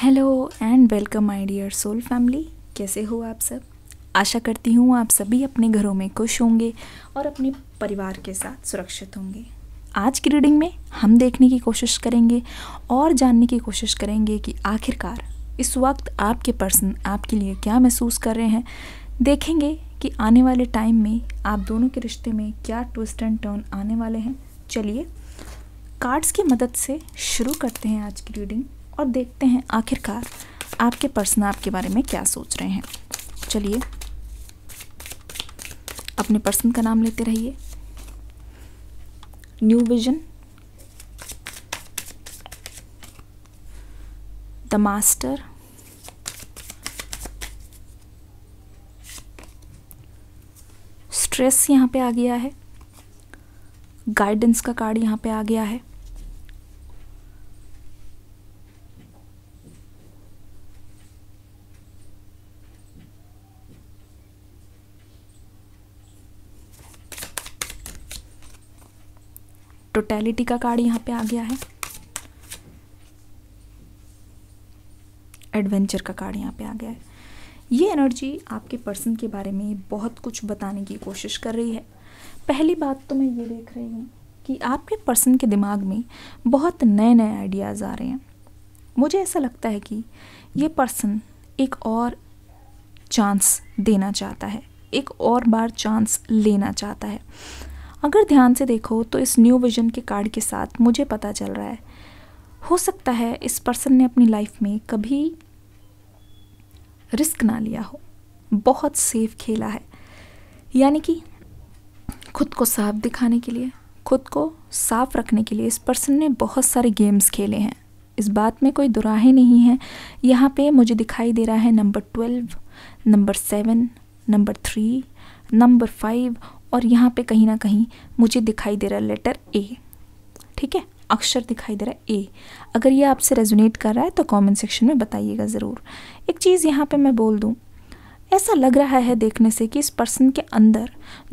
hello and welcome my dear soul family कैसे हो आप सब आशा करती हूँ आप सभी अपने घरों में खुश होंगे और अपने परिवार के साथ सुरक्षित होंगे आज की रीडिंग में हम देखने की कोशिश करेंगे और जानने की कोशिश करेंगे कि आखिरकार इस वक्त आपके पर्सन आपके लिए क्या महसूस कर रहे हैं देखेंगे कि आने वाले टाइम में आप दोनों के रिश्ते में क्या ट्विस्ट एंड टर्न आने वाले हैं चलिए कार्ड्स की मदद से शुरू करते हैं आज की रीडिंग और देखते हैं आखिरकार आपके पर्सन आपके बारे में क्या सोच रहे हैं चलिए अपने पर्सन का नाम लेते रहिए new vision the master stress यहाँ पे आ गया है गाइडेंस का कार्ड यहाँ पे आ गया है टोटैलिटी का कार्ड यहाँ पे आ गया है एडवेंचर का कार्ड यहाँ पे आ गया है ये एनर्जी आपके पर्सन के बारे में बहुत कुछ बताने की कोशिश कर रही है पहली बात तो मैं ये देख रही हूँ कि आपके पर्सन के दिमाग में बहुत नए नए आइडियाज़ आ रहे हैं मुझे ऐसा लगता है कि ये पर्सन एक और चांस देना चाहता है एक और बार चांस लेना चाहता है अगर ध्यान से देखो तो इस न्यू विजन के कार्ड के साथ मुझे पता चल रहा है हो सकता है इस पर्सन ने अपनी लाइफ में कभी रिस्क ना लिया हो बहुत सेफ खेला है यानी कि खुद को साफ दिखाने के लिए खुद को साफ रखने के लिए इस पर्सन ने बहुत सारे गेम्स खेले हैं इस बात में कोई दुराहे नहीं है यहाँ पे मुझे दिखाई दे रहा है number twelve number seven number three number five और यहाँ पे कहीं ना कहीं मुझे दिखाई दे रहा है लेटर ए ठीक है अक्षर दिखाई दे रहा है ए अगर ये आपसे रेजोनेट कर रहा है तो कमेंट सेक्शन में बताइएगा ज़रूर एक चीज़ यहाँ पे मैं बोल दूँ ऐसा लग रहा है देखने से कि इस पर्सन के अंदर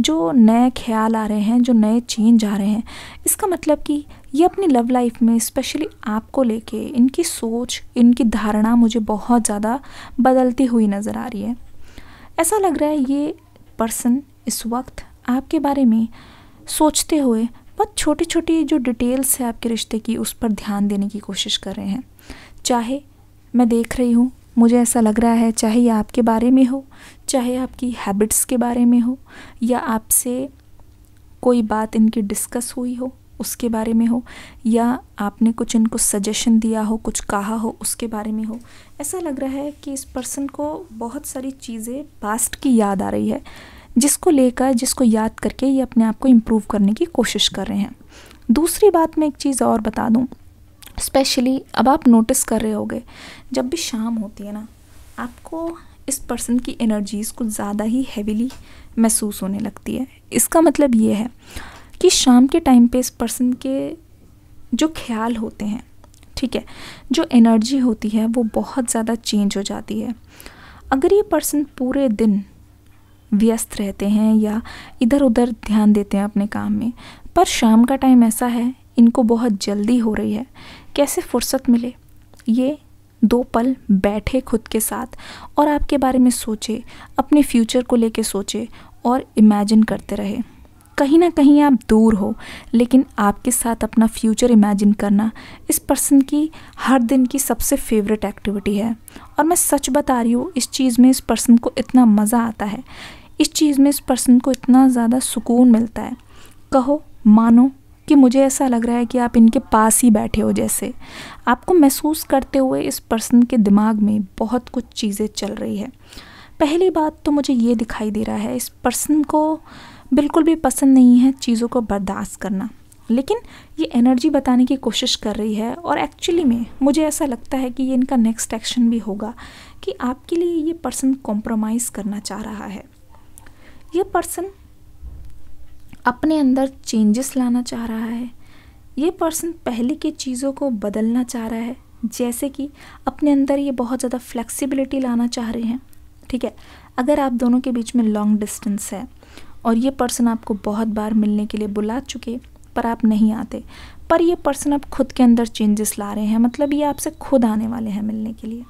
जो नए ख्याल आ रहे हैं जो नए चेंज आ रहे हैं इसका मतलब कि ये अपनी लव लाइफ में स्पेशली आपको लेके इनकी सोच इनकी धारणा मुझे बहुत ज़्यादा बदलती हुई नज़र आ रही है ऐसा लग रहा है ये पर्सन इस वक्त आपके बारे में सोचते हुए बहुत छोटी छोटी जो डिटेल्स है आपके रिश्ते की उस पर ध्यान देने की कोशिश कर रहे हैं चाहे मैं देख रही हूँ मुझे ऐसा लग रहा है चाहे ये आपके बारे में हो चाहे आपकी हैबिट्स के बारे में हो या आपसे कोई बात इनकी डिस्कस हुई हो उसके बारे में हो या आपने कुछ इनको सजेशन दिया हो कुछ कहा हो उसके बारे में हो ऐसा लग रहा है कि इस पर्सन को बहुत सारी चीज़ें पास्ट की याद आ रही है जिसको लेकर जिसको याद करके ये अपने आप को इम्प्रूव करने की कोशिश कर रहे हैं दूसरी बात मैं एक चीज़ और बता दूँ स्पेशली अब आप नोटिस कर रहे होगे जब भी शाम होती है ना आपको इस पर्सन की एनर्जीज़ कुछ ज़्यादा ही हैवीली महसूस होने लगती है इसका मतलब ये है कि शाम के टाइम पे इस पर्सन के जो ख्याल होते हैं ठीक है जो एनर्जी होती है वो बहुत ज़्यादा चेंज हो जाती है अगर ये पर्सन पूरे दिन व्यस्त रहते हैं या इधर उधर ध्यान देते हैं अपने काम में पर शाम का टाइम ऐसा है इनको बहुत जल्दी हो रही है कैसे फुर्सत मिले ये दो पल बैठे खुद के साथ और आपके बारे में सोचे अपने फ्यूचर को लेके सोचे और इमेजिन करते रहे कहीं ना कहीं आप दूर हो लेकिन आपके साथ अपना फ्यूचर इमेजिन करना इस पर्सन की हर दिन की सबसे फेवरेट एक्टिविटी है और मैं सच बता रही हूँ इस चीज़ में इस पर्सन को इतना मज़ा आता है इस चीज़ में इस पर्सन को इतना ज़्यादा सुकून मिलता है कहो मानो कि मुझे ऐसा लग रहा है कि आप इनके पास ही बैठे हो जैसे आपको महसूस करते हुए इस पर्सन के दिमाग में बहुत कुछ चीज़ें चल रही है पहली बात तो मुझे ये दिखाई दे रहा है इस पर्सन को बिल्कुल भी पसंद नहीं है चीज़ों को बर्दाश्त करना लेकिन ये एनर्जी बताने की कोशिश कर रही है और एक्चुअली में मुझे ऐसा लगता है कि ये इनका नेक्स्ट एक्शन भी होगा कि आपके लिए ये पर्सन कॉम्प्रोमाइज़ करना चाह रहा है ये पर्सन अपने अंदर चेंजेस लाना चाह रहा है ये पर्सन पहले की चीज़ों को बदलना चाह रहा है जैसे कि अपने अंदर ये बहुत ज़्यादा फ्लेक्सिबिलिटी लाना चाह रहे हैं ठीक है अगर आप दोनों के बीच में लॉन्ग डिस्टेंस है और ये पर्सन आपको बहुत बार मिलने के लिए बुला चुके पर आप नहीं आते पर ये पर्सन अब खुद के अंदर चेंजेस ला रहे हैं मतलब ये आपसे खुद आने वाले हैं मिलने के लिए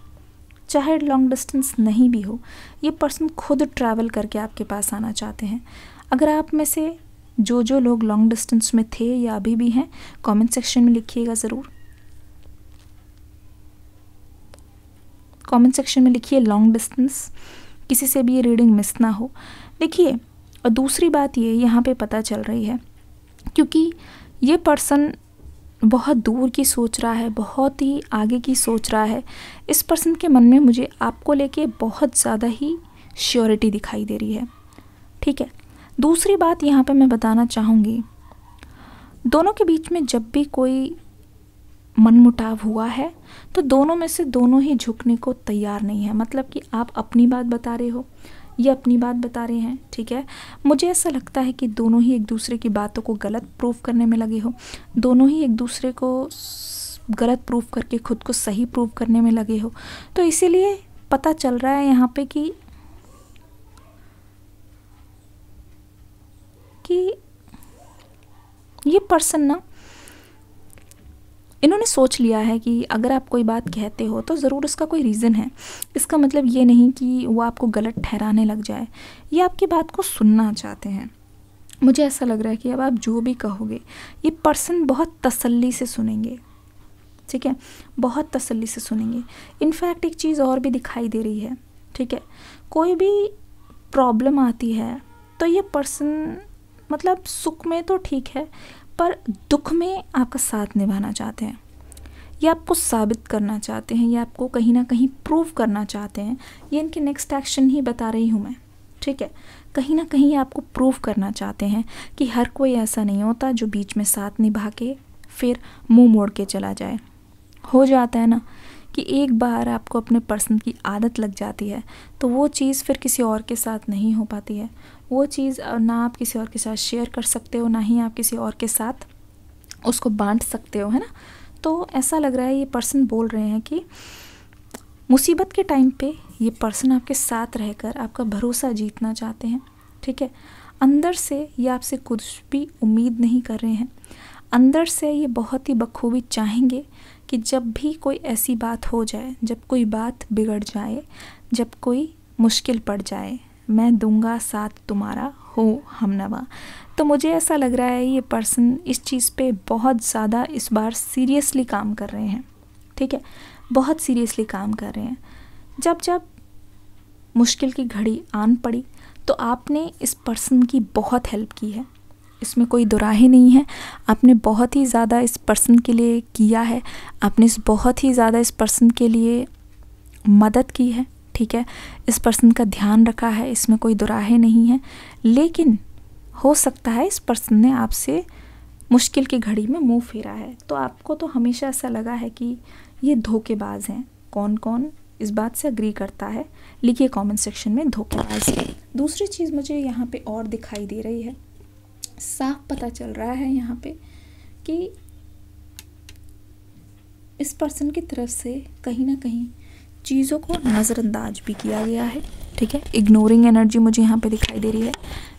चाहे लॉन्ग डिस्टेंस नहीं भी हो ये पर्सन खुद ट्रैवल करके आपके पास आना चाहते हैं अगर आप में से जो जो लोग लॉन्ग डिस्टेंस में थे या अभी भी हैं कमेंट सेक्शन में लिखिएगा ज़रूर कमेंट सेक्शन में लिखिए लॉन्ग डिस्टेंस किसी से भी ये रीडिंग मिस ना हो देखिए और दूसरी बात ये यहाँ पे पता चल रही है क्योंकि ये पर्सन बहुत दूर की सोच रहा है बहुत ही आगे की सोच रहा है इस पर्सन के मन में मुझे आपको लेके बहुत ज़्यादा ही श्योरिटी दिखाई दे रही है ठीक है दूसरी बात यहाँ पे मैं बताना चाहूँगी दोनों के बीच में जब भी कोई मनमुटाव हुआ है तो दोनों में से दोनों ही झुकने को तैयार नहीं है मतलब कि आप अपनी बात बता रहे हो ये अपनी बात बता रहे हैं ठीक है मुझे ऐसा लगता है कि दोनों ही एक दूसरे की बातों को गलत प्रूफ करने में लगे हो दोनों ही एक दूसरे को गलत प्रूफ करके खुद को सही प्रूफ करने में लगे हो तो इसीलिए पता चल रहा है यहाँ पे कि कि ये पर्सन ना इन्होंने सोच लिया है कि अगर आप कोई बात कहते हो तो ज़रूर उसका कोई रीज़न है इसका मतलब ये नहीं कि वो आपको गलत ठहराने लग जाए ये आपकी बात को सुनना चाहते हैं मुझे ऐसा लग रहा है कि अब आप जो भी कहोगे ये पर्सन बहुत तसल्ली से सुनेंगे ठीक है बहुत तसल्ली से सुनेंगे इनफैक्ट एक चीज़ और भी दिखाई दे रही है ठीक है कोई भी प्रॉब्लम आती है तो ये पर्सन मतलब सुख में तो ठीक है पर दुख में आपका साथ निभाना चाहते हैं या आपको साबित करना चाहते हैं या आपको कहीं ना कहीं प्रूव करना चाहते हैं ये इनके नेक्स्ट एक्शन ही बता रही हूँ मैं ठीक है कहीं ना कहीं आपको प्रूव करना चाहते हैं कि हर कोई ऐसा नहीं होता जो बीच में साथ निभा के फिर मुंह मोड़ के चला जाए हो जाता है ना कि एक बार आपको अपने पर्सन की आदत लग जाती है तो वो चीज़ फिर किसी और के साथ नहीं हो पाती है वो चीज़ ना आप किसी और के साथ शेयर कर सकते हो ना ही आप किसी और के साथ उसको बांट सकते हो है ना तो ऐसा लग रहा है ये पर्सन बोल रहे हैं कि मुसीबत के टाइम पे ये पर्सन आपके साथ रहकर आपका भरोसा जीतना चाहते हैं ठीक है अंदर से ये आपसे कुछ भी उम्मीद नहीं कर रहे हैं अंदर से ये बहुत ही बखूबी चाहेंगे कि जब भी कोई ऐसी बात हो जाए जब कोई बात बिगड़ जाए जब कोई मुश्किल पड़ जाए मैं दूंगा साथ तुम्हारा हो हमनवा तो मुझे ऐसा लग रहा है ये पर्सन इस चीज़ पे बहुत ज़्यादा इस बार सीरियसली काम कर रहे हैं ठीक है बहुत सीरियसली काम कर रहे हैं जब जब मुश्किल की घड़ी आन पड़ी तो आपने इस पर्सन की बहुत हेल्प की है इसमें कोई दुराही नहीं है आपने बहुत ही ज़्यादा इस पर्सन के लिए किया है आपने इस बहुत ही ज़्यादा इस पर्सन के लिए मदद की है ठीक है इस पर्सन का ध्यान रखा है इसमें कोई दुराहे नहीं है लेकिन हो सकता है इस पर्सन ने आपसे मुश्किल की घड़ी में मुंह फेरा है तो आपको तो हमेशा ऐसा लगा है कि ये धोखेबाज हैं कौन कौन इस बात से अग्री करता है लिखिए कमेंट सेक्शन में धोखेबाज दूसरी चीज़ मुझे यहाँ पे और दिखाई दे रही है साफ पता चल रहा है यहाँ पे कि इस पर्सन की तरफ से कहीं ना कहीं चीज़ों को नज़रअंदाज भी किया गया है ठीक है इग्नोरिंग एनर्जी मुझे यहाँ पे दिखाई दे रही है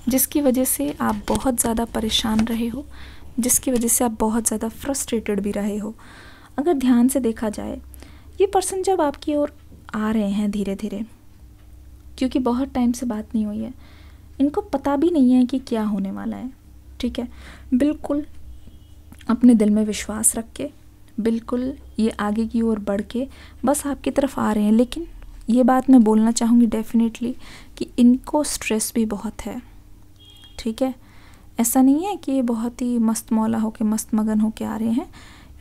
जिसकी वजह से आप बहुत ज़्यादा परेशान रहे हो जिसकी वजह से आप बहुत ज़्यादा फ्रस्ट्रेटेड भी रहे हो अगर ध्यान से देखा जाए ये पर्सन जब आपकी ओर आ रहे हैं धीरे धीरे क्योंकि बहुत टाइम से बात नहीं हुई है इनको पता भी नहीं है कि क्या होने वाला है ठीक है बिल्कुल अपने दिल में विश्वास रख के बिल्कुल ये आगे की ओर बढ़ के बस आपकी तरफ आ रहे हैं लेकिन ये बात मैं बोलना चाहूँगी डेफिनेटली कि इनको स्ट्रेस भी बहुत है ठीक है ऐसा नहीं है कि ये बहुत ही मस्त मौला होके मस्त मगन हो के आ रहे हैं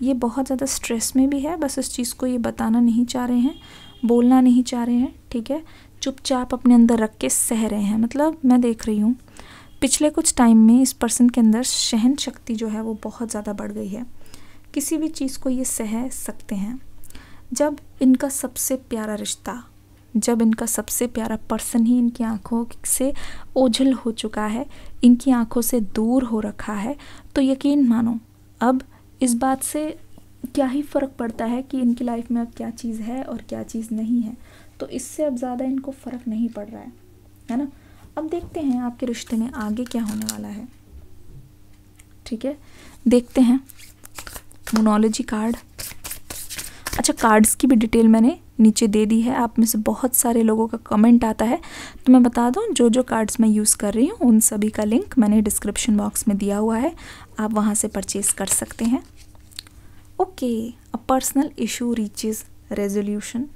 ये बहुत ज़्यादा स्ट्रेस में भी है बस इस चीज़ को ये बताना नहीं चाह रहे हैं बोलना नहीं चाह रहे हैं ठीक है चुपचाप अपने अंदर रख के सह रहे हैं मतलब मैं देख रही हूँ पिछले कुछ टाइम में इस पर्सन के अंदर सहन शक्ति जो है वो बहुत ज़्यादा बढ़ गई है किसी भी चीज़ को ये सह सकते हैं जब इनका सबसे प्यारा रिश्ता जब इनका सबसे प्यारा पर्सन ही इनकी आँखों से ओझल हो चुका है इनकी आँखों से दूर हो रखा है तो यकीन मानो अब इस बात से क्या ही फ़र्क पड़ता है कि इनकी लाइफ में अब क्या चीज़ है और क्या चीज़ नहीं है तो इससे अब ज़्यादा इनको फ़र्क नहीं पड़ रहा है है ना अब देखते हैं आपके रिश्ते में आगे क्या होने वाला है ठीक है देखते हैं मोनोलॉजी कार्ड अच्छा कार्ड्स की भी डिटेल मैंने नीचे दे दी है आप में से बहुत सारे लोगों का कमेंट आता है तो मैं बता दूं जो जो कार्ड्स मैं यूज़ कर रही हूँ उन सभी का लिंक मैंने डिस्क्रिप्शन बॉक्स में दिया हुआ है आप वहाँ से परचेज़ कर सकते हैं okay a personal issue reaches resolution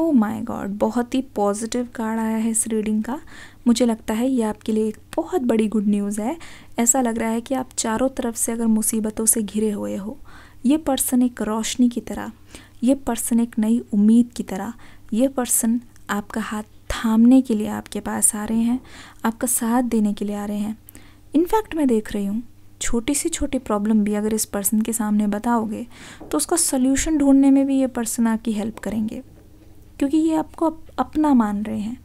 oh my god बहुत ही पॉजिटिव कार्ड आया है इस रीडिंग का मुझे लगता है ये आपके लिए एक बहुत बड़ी गुड न्यूज़ है ऐसा लग रहा है कि आप चारों तरफ से अगर मुसीबतों से घिरे हुए हो ये पर्सन एक रोशनी की तरह ये पर्सन एक नई उम्मीद की तरह ये पर्सन आपका हाथ थामने के लिए आपके पास आ रहे हैं आपका साथ देने के लिए आ रहे हैं इनफैक्ट मैं देख रही हूँ छोटी सी छोटी प्रॉब्लम भी अगर इस पर्सन के सामने बताओगे तो उसका सोल्यूशन ढूंढने में भी ये पर्सन आपकी हेल्प करेंगे क्योंकि ये आपको अप, अपना मान रहे हैं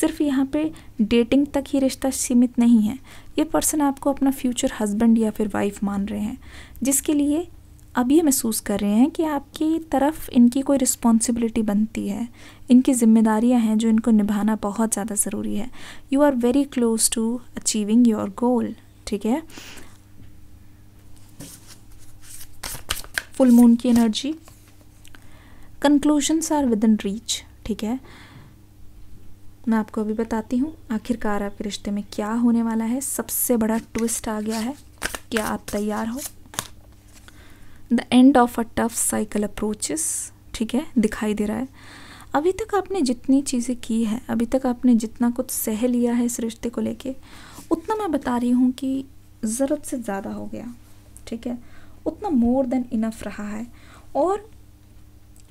सिर्फ यहाँ पे डेटिंग तक ही रिश्ता सीमित नहीं है ये पर्सन आपको अपना फ्यूचर हस्बैंड या फिर वाइफ मान रहे हैं जिसके लिए अब ये महसूस कर रहे हैं कि आपकी तरफ इनकी कोई रिस्पॉन्सिबिलिटी बनती है इनकी जिम्मेदारियां हैं जो इनको निभाना बहुत ज़्यादा ज़रूरी है you are very close to achieving your goal ठीक है फुल मून की energy conclusions are within reach ठीक है मैं आपको अभी बताती हूँ आखिरकार आपके रिश्ते में क्या होने वाला है सबसे बड़ा ट्विस्ट आ गया है क्या आप तैयार हो the end of a tough cycle approaches ठीक है दिखाई दे रहा है अभी तक आपने जितनी चीज़ें की है अभी तक आपने जितना कुछ सह लिया है इस रिश्ते को लेके उतना मैं बता रही हूँ कि ज़रूरत से ज़्यादा हो गया ठीक है उतना मोर देन इनफ रहा है और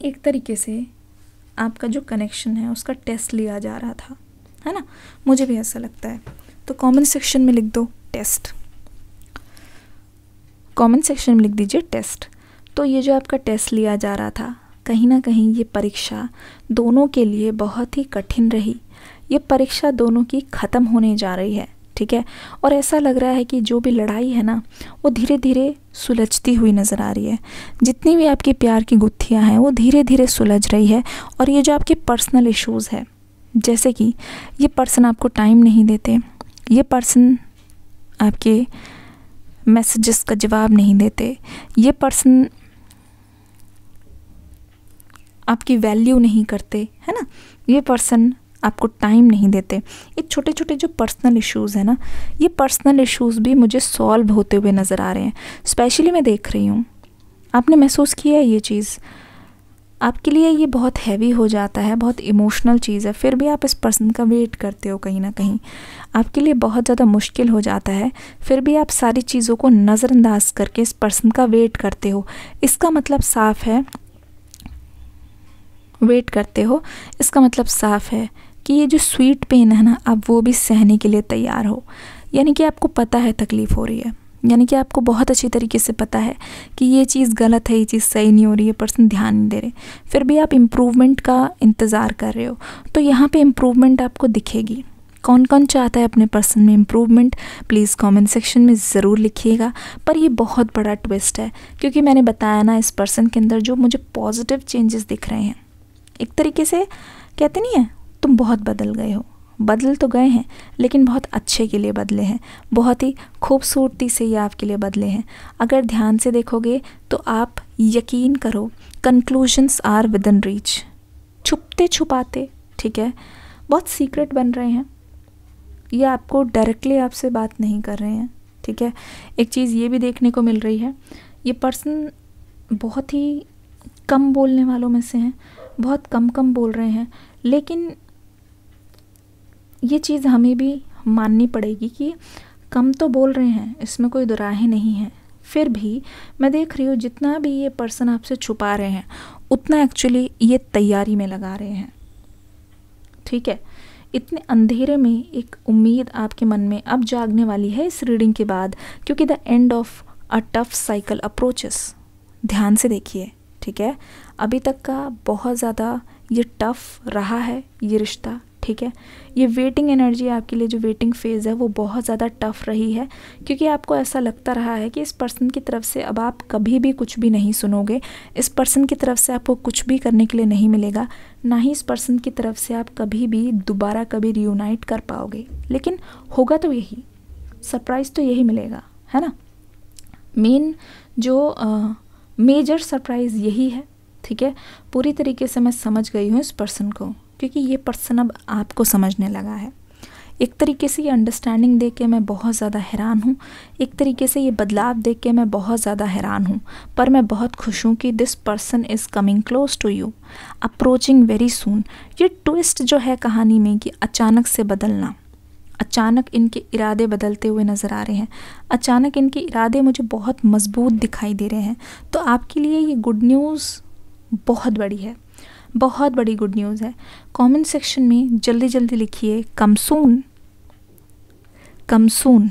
एक तरीके से आपका जो कनेक्शन है उसका टेस्ट लिया जा रहा था है ना मुझे भी ऐसा लगता है तो कमेंट सेक्शन में लिख दो टेस्ट कमेंट सेक्शन में लिख दीजिए टेस्ट तो ये जो आपका टेस्ट लिया जा रहा था कहीं ना कहीं ये परीक्षा दोनों के लिए बहुत ही कठिन रही ये परीक्षा दोनों की ख़त्म होने जा रही है ठीक है और ऐसा लग रहा है कि जो भी लड़ाई है ना वो धीरे धीरे सुलझती हुई नज़र आ रही है जितनी भी आपके प्यार की गुत्थियाँ हैं वो धीरे धीरे सुलझ रही है और ये जो आपके पर्सनल इश्यूज़ है जैसे कि ये पर्सन आपको टाइम नहीं देते ये पर्सन आपके मैसेजेस का जवाब नहीं देते ये पर्सन आपकी वैल्यू नहीं करते है ना ये पर्सन आपको टाइम नहीं देते ये छोटे छोटे जो पर्सनल इश्यूज़ हैं ना ये पर्सनल इश्यूज़ भी मुझे सॉल्व होते हुए नज़र आ रहे हैं स्पेशली मैं देख रही हूँ आपने महसूस किया है ये चीज़ आपके लिए ये बहुत हैवी हो जाता है बहुत इमोशनल चीज़ है फिर भी आप इस पर्सन का वेट करते हो कहीं ना कहीं आपके लिए बहुत ज़्यादा मुश्किल हो जाता है फिर भी आप सारी चीज़ों को नज़रअंदाज करके इस पर्सन का वेट करते हो इसका मतलब साफ है वेट करते हो इसका मतलब साफ है कि ये जो स्वीट पेन है ना आप वो भी सहने के लिए तैयार हो यानी कि आपको पता है तकलीफ़ हो रही है यानी कि आपको बहुत अच्छी तरीके से पता है कि ये चीज़ गलत है ये चीज़ सही नहीं हो रही है पर्सन ध्यान नहीं दे रहे फिर भी आप इम्प्रूवमेंट का इंतज़ार कर रहे हो तो यहाँ पे इम्प्रूवमेंट आपको दिखेगी कौन कौन चाहता है अपने पर्सन में इम्प्रूवमेंट प्लीज़ कमेंट सेक्शन में ज़रूर लिखिएगा पर ये बहुत बड़ा ट्विस्ट है क्योंकि मैंने बताया ना इस पर्सन के अंदर जो मुझे पॉजिटिव चेंजेस दिख रहे हैं एक तरीके से कहते नहीं है तुम बहुत बदल गए हो बदल तो गए हैं लेकिन बहुत अच्छे के लिए बदले हैं बहुत ही खूबसूरती से ये आपके लिए बदले हैं अगर ध्यान से देखोगे तो आप यकीन करो conclusions are within reach छुपते छुपाते ठीक है बहुत सीक्रेट बन रहे हैं ये आपको डायरेक्टली आपसे बात नहीं कर रहे हैं ठीक है एक चीज़ ये भी देखने को मिल रही है ये पर्सन बहुत ही कम बोलने वालों में से हैं बहुत कम कम बोल रहे हैं लेकिन ये चीज़ हमें भी माननी पड़ेगी कि कम तो बोल रहे हैं इसमें कोई दुराहे नहीं है फिर भी मैं देख रही हूँ जितना भी ये पर्सन आपसे छुपा रहे हैं उतना एक्चुअली ये तैयारी में लगा रहे हैं ठीक है इतने अंधेरे में एक उम्मीद आपके मन में अब जागने वाली है इस रीडिंग के बाद क्योंकि the end of a tough cycle approaches ध्यान से देखिए ठीक है अभी तक का बहुत ज़्यादा ये टफ रहा है ये रिश्ता ठीक है ये वेटिंग एनर्जी आपके लिए जो वेटिंग फ़ेज़ है वो बहुत ज़्यादा टफ़ रही है क्योंकि आपको ऐसा लगता रहा है कि इस पर्सन की तरफ से अब आप कभी भी कुछ भी नहीं सुनोगे इस पर्सन की तरफ से आपको कुछ भी करने के लिए नहीं मिलेगा ना ही इस पर्सन की तरफ से आप कभी भी दोबारा कभी रियूनाइट कर पाओगे लेकिन होगा तो यही सरप्राइज़ तो यही मिलेगा है ना मेन जो मेजर सरप्राइज़ यही है ठीक है पूरी तरीके से मैं समझ गई हूँ इस पर्सन को क्योंकि ये पर्सन अब आपको समझने लगा है एक तरीके से ये अंडरस्टैंडिंग देख के मैं बहुत ज़्यादा हैरान हूँ एक तरीके से ये बदलाव देख के मैं बहुत ज़्यादा हैरान हूँ पर मैं बहुत खुश हूँ कि this person is coming close to you approaching very soon ये ट्विस्ट जो है कहानी में कि अचानक से बदलना अचानक इनके इरादे बदलते हुए नज़र आ रहे हैं अचानक इनके इरादे मुझे बहुत मजबूत दिखाई दे रहे हैं तो आपके लिए ये गुड न्यूज़ बहुत बड़ी है बहुत बड़ी गुड न्यूज़ है कमेंट सेक्शन में जल्दी जल्दी लिखिए कमसून कमसून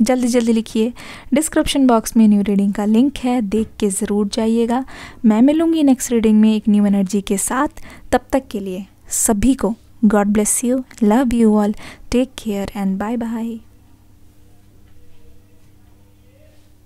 जल्दी जल्दी लिखिए डिस्क्रिप्शन बॉक्स में न्यू रीडिंग का लिंक है देख के ज़रूर जाइएगा मैं मिलूँगी नेक्स्ट रीडिंग में एक न्यू एनर्जी के साथ तब तक के लिए सभी को God bless you love you all take care and bye bye